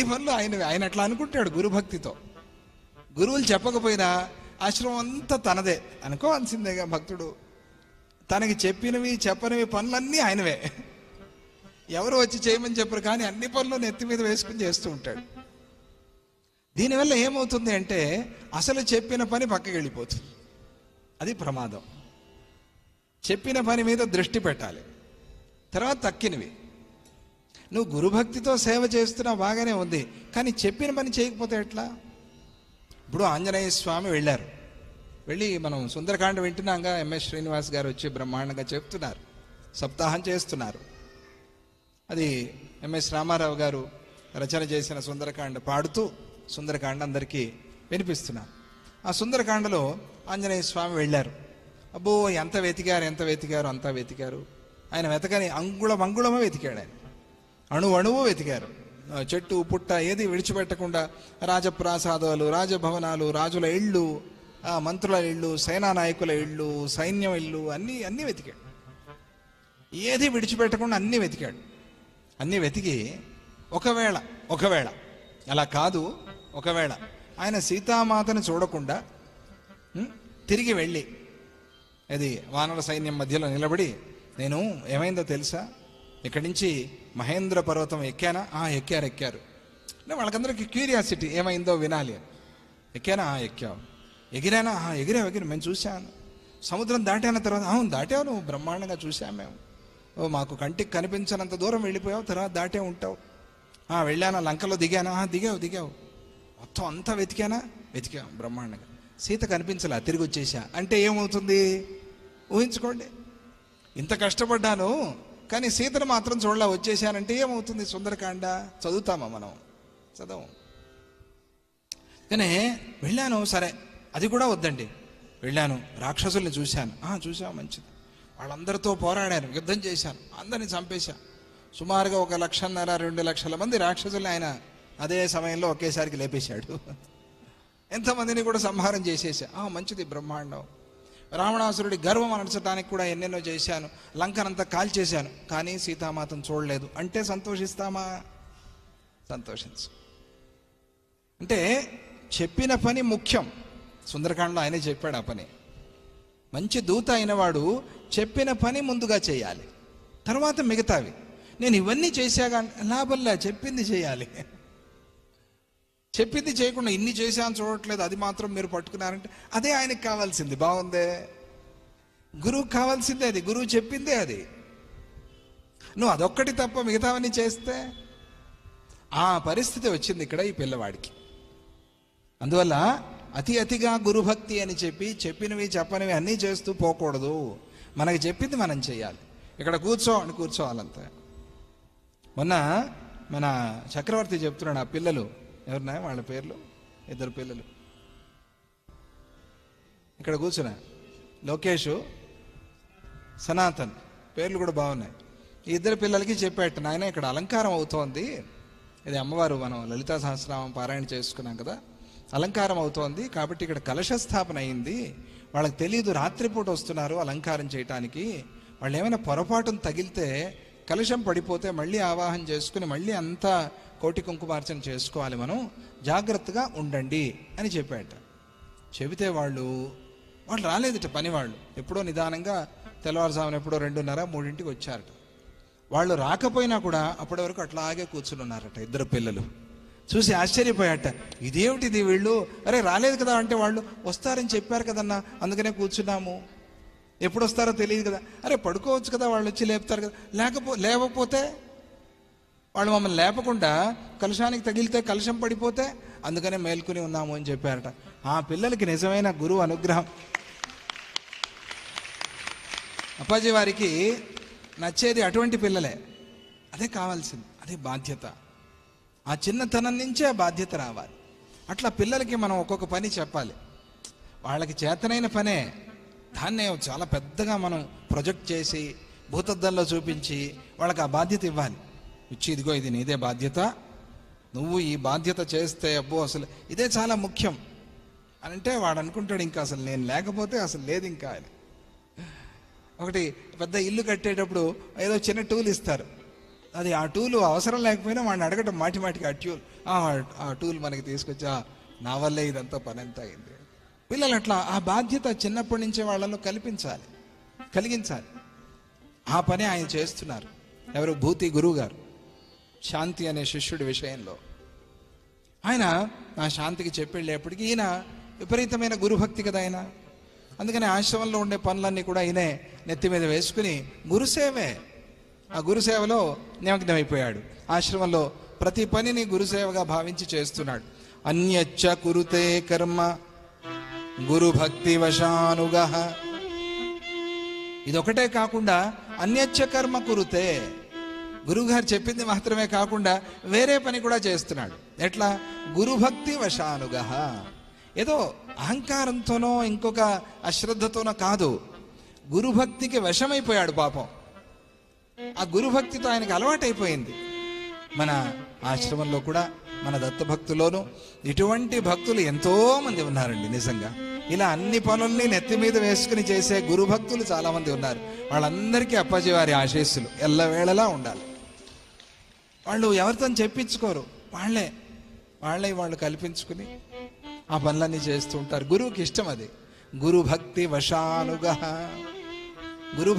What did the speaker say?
అన్ని పనులు ఆయన ఆయన అట్లా అనుకుంటాడు గురుభక్తితో గురువులు చెప్పకపోయినా ఆశ్రమం అంతా తనదే అనుకోవాల్సిందేగా భక్తుడు తనకి చెప్పినవి చెప్పనివి పనులన్నీ ఆయనవే ఎవరు వచ్చి చేయమని చెప్పరు కానీ అన్ని పనులు నెత్తి మీద వేసుకుని చేస్తూ ఉంటాడు దీనివల్ల ఏమవుతుంది అంటే అసలు చెప్పిన పని పక్కకి వెళ్ళిపోతుంది అది ప్రమాదం చెప్పిన పని మీద దృష్టి పెట్టాలి తర్వాత తక్కినవి నువ్వు గురుభక్తితో సేవ చేస్తున్నావు బాగానే ఉంది కానీ చెప్పిన పని చేయకపోతే ఎట్లా ఇప్పుడు ఆంజనేయ స్వామి వెళ్ళారు వెళ్ళి మనం సుందరకాండ వింటున్నాగా ఎంఎస్ శ్రీనివాస్ గారు వచ్చి బ్రహ్మాండంగా చెప్తున్నారు సప్తాహం చేస్తున్నారు అది ఎంఎస్ రామారావు గారు రచన చేసిన సుందరకాండ పాడుతూ సుందరకాండ అందరికీ వినిపిస్తున్నారు ఆ సుందరకాండలో ఆంజనేయ స్వామి వెళ్ళారు అబ్బో ఎంత వెతికారు ఎంత వెతికారు అంతా వెతికారు ఆయన వెతకని అంగుళం అంగుళమే వెతికాడు ఆయన అణువు వెతికారు చెట్టు పుట్ట ఏది విడిచిపెట్టకుండా రాజప్రాసాదాలు రాజభవనాలు రాజుల ఇళ్ళు మంత్రుల ఇళ్ళు సేనా నాయకుల ఇళ్ళు సైన్యం ఇళ్ళు అన్నీ అన్నీ వెతికాడు ఏది విడిచిపెట్టకుండా అన్నీ వెతికాడు అన్నీ వెతికి ఒకవేళ ఒకవేళ అలా కాదు ఒకవేళ ఆయన సీతామాతను చూడకుండా తిరిగి వెళ్ళి అది వానర సైన్యం మధ్యలో నిలబడి నేను ఏమైందో తెలుసా ఇక్కడి నుంచి మహేంద్ర పర్వతం ఎక్కానా ఆ ఎక్కారు ఎక్కారు వాళ్ళకందరికి క్యూరియాసిటీ ఏమైందో వినాలి అని ఎక్కానా ఆ ఎక్కావు ఎగిరానా ఆ ఎగిరావు ఎగిరి మేము చూశాను సముద్రం దాటాన తర్వాత అవును దాటావు నువ్వు బ్రహ్మాండంగా చూసాం మేము ఓ మాకు కంటికి కనిపించినంత దూరం వెళ్ళిపోయావు తర్వాత దాటే ఉంటావు వెళ్ళానా లంకలో దిగానా దిగావు దిగావు మొత్తం అంతా వెతికానా వెతికాం బ్రహ్మాండంగా సీత కనిపించలా తిరిగి వచ్చేసా అంటే ఏమవుతుంది ఊహించుకోండి ఇంత కష్టపడ్డాను కానీ సీతను మాత్రం చూడలా వచ్చేసానంటే ఏమవుతుంది సుందరకాండ చదువుతామా మనం చదవం కానీ వెళ్ళాను సరే అది కూడా వద్దండి వెళ్ళాను రాక్షసుల్ని చూశాను చూసాం మంచిది వాళ్ళందరితో పోరాడాను యుద్ధం చేశాను అందరిని చంపేశాను సుమారుగా ఒక లక్షన్నర రెండు లక్షల మంది రాక్షసుల్ని ఆయన అదే సమయంలో ఒకేసారికి లేపేశాడు ఎంతమందిని కూడా సంహారం చేసేసా మంచిది బ్రహ్మాండం రావణాసురుడి గర్వం అనర్చడానికి కూడా ఎన్నెన్నో చేశాను లంకనంతా కాల్చేశాను కానీ సీతామాతను చూడలేదు అంటే సంతోషిస్తామా సంతోషించు అంటే చెప్పిన పని ముఖ్యం సుందరకాండలో ఆయనే చెప్పాడు ఆ పని మంచి దూత అయినవాడు చెప్పిన పని ముందుగా చేయాలి తర్వాత మిగతావి నేను ఇవన్నీ చేశాగా లాభంలా చెప్పింది చేయాలి చెప్పింది చేయకుండా ఇన్ని చేశాను చూడట్లేదు అది మాత్రం మీరు పట్టుకున్నారంటే అదే ఆయనకు కావాల్సింది బాగుందే గురువు కావాల్సిందే అది గురువు చెప్పిందే అది నువ్వు అదొక్కటి తప్ప మిగతావన్నీ చేస్తే ఆ పరిస్థితి వచ్చింది ఇక్కడ ఈ పిల్లవాడికి అందువల్ల అతి అతిగా గురుభక్తి అని చెప్పి చెప్పినవి చెప్పనివి అన్నీ చేస్తూ పోకూడదు మనకి చెప్పింది మనం చేయాలి ఇక్కడ కూర్చో అని కూర్చోవాలంతే మొన్న మన చక్రవర్తి చెప్తున్నాడు ఆ పిల్లలు ఎవరున్నాయి వాళ్ళ పేర్లు ఇద్దరు పిల్లలు ఇక్కడ కూర్చున్నా లోకేష్ సనాతన్ పేర్లు కూడా బాగున్నాయి ఈ ఇద్దరు పిల్లలకి చెప్పేట నాయన ఇక్కడ అలంకారం అవుతోంది ఇది అమ్మవారు మనం లలితా సహస్రనామం పారాయణ చేసుకున్నాం కదా అలంకారం అవుతోంది కాబట్టి ఇక్కడ కలశ స్థాపన అయింది వాళ్ళకి తెలియదు రాత్రిపూట వస్తున్నారు అలంకారం చేయటానికి వాళ్ళు ఏమైనా పొరపాటును తగిలితే కలశం పడిపోతే మళ్ళీ ఆవాహన చేసుకుని మళ్ళీ అంతా కోటి కుంకుమార్చన చేసుకోవాలి మనం జాగ్రత్తగా ఉండండి అని చెప్పాట చెబితే వాళ్ళు వాళ్ళు రాలేదట పనివాళ్ళు ఎప్పుడో నిదానంగా తెల్లవారుజామున ఎప్పుడో రెండున్నర మూడింటికి వచ్చారట వాళ్ళు రాకపోయినా కూడా అప్పటి వరకు అట్లాగే కూర్చుని ఉన్నారట ఇద్దరు పిల్లలు చూసి ఆశ్చర్యపోయాట ఇదేమిటిది వీళ్ళు అరే రాలేదు కదా అంటే వాళ్ళు వస్తారని చెప్పారు కదన్నా అందుకనే కూర్చున్నాము ఎప్పుడు వస్తారో తెలియదు కదా అరే పడుకోవచ్చు కదా వాళ్ళు వచ్చి లేపుతారు కదా లేకపో లేకపోతే వాళ్ళు మమ్మల్ని లేపకుండా కలుషానికి తగిలితే కలుషం పడిపోతే అందుకనే మేల్కొని ఉన్నాము అని చెప్పారట ఆ పిల్లలకి నిజమైన గురువు అనుగ్రహం అప్పాజీ వారికి నచ్చేది అటువంటి పిల్లలే అదే కావాల్సింది అదే బాధ్యత ఆ చిన్నతనం నుంచే ఆ బాధ్యత రావాలి అట్లా పిల్లలకి మనం ఒక్కొక్క పని చెప్పాలి వాళ్ళకి చేతనైన పనే దాన్నే చాలా పెద్దగా మనం ప్రొజెక్ట్ చేసి భూతద్దంలో చూపించి వాళ్ళకి ఆ బాధ్యత ఇవ్వాలి ఇచ్చి ఇదిగో ఇది నీదే బాధ్యత నువ్వు ఈ బాధ్యత చేస్తే అబ్బో అసలు ఇదే చాలా ముఖ్యం అని అంటే వాడు అనుకుంటాడు ఇంకా అసలు నేను లేకపోతే అసలు లేదు ఇంకా అని ఒకటి పెద్ద ఇల్లు కట్టేటప్పుడు ఏదో చిన్న టూల్ ఇస్తారు అది ఆ టూలు అవసరం లేకపోయినా వాడిని అడగటం మాటి మాటికి ఆ ట్యూల్ ఆ టూల్ మనకి తీసుకొచ్చా నా వల్లే ఇదంతా పని ఎంత అయింది పిల్లలు అట్లా ఆ బాధ్యత చిన్నప్పటి నుంచే వాళ్ళలో కల్పించాలి కలిగించాలి ఆ పని ఆయన చేస్తున్నారు ఎవరు భూతి గురువు గారు శాంతి అనే శిష్యుడి విషయంలో ఆయన నా శాంతికి చెప్పెళ్ళేప్పటికీ ఈయన విపరీతమైన గురుభక్తి కదా ఆయన అందుకని ఆశ్రమంలో ఉండే పనులన్నీ కూడా ఈయనే నెత్తి మీద వేసుకుని గురుసేవే ఆ గురుసేవలో నిమగ్నమైపోయాడు ఆశ్రమంలో ప్రతి పనిని గురుసేవగా భావించి చేస్తున్నాడు అన్యచ్చ కురుతే కర్మ గురుభక్తి వశానుగ ఇదొకటే కాకుండా అన్యచ్చ కర్మ కురుతే గురువుగారు చెప్పింది మాత్రమే కాకుండా వేరే పని కూడా చేస్తున్నాడు ఎట్లా గురుభక్తి వశానుగహ ఏదో అహంకారంతోనో ఇంకొక అశ్రద్ధతోనో కాదు గురుభక్తికి వశమైపోయాడు పాపం ఆ గురుభక్తితో ఆయనకి అలవాటైపోయింది మన ఆశ్రమంలో కూడా మన దత్త భక్తులోనూ ఇటువంటి భక్తులు ఎంతోమంది ఉన్నారండి నిజంగా ఇలా అన్ని పనుల్ని నెత్తి మీద వేసుకుని చేసే గురుభక్తులు చాలామంది ఉన్నారు వాళ్ళందరికీ అప్పాజీ వారి ఆశీస్సులు ఎల్లవేళలా ఉండాలి వాళ్ళు ఎవరితో చెప్పించుకోరు వాళ్ళే వాళ్ళే వాళ్ళు కల్పించుకుని ఆ పనులన్నీ చేస్తూ ఉంటారు గురువుకి ఇష్టం అది గురు భక్తి వశానుగ గురు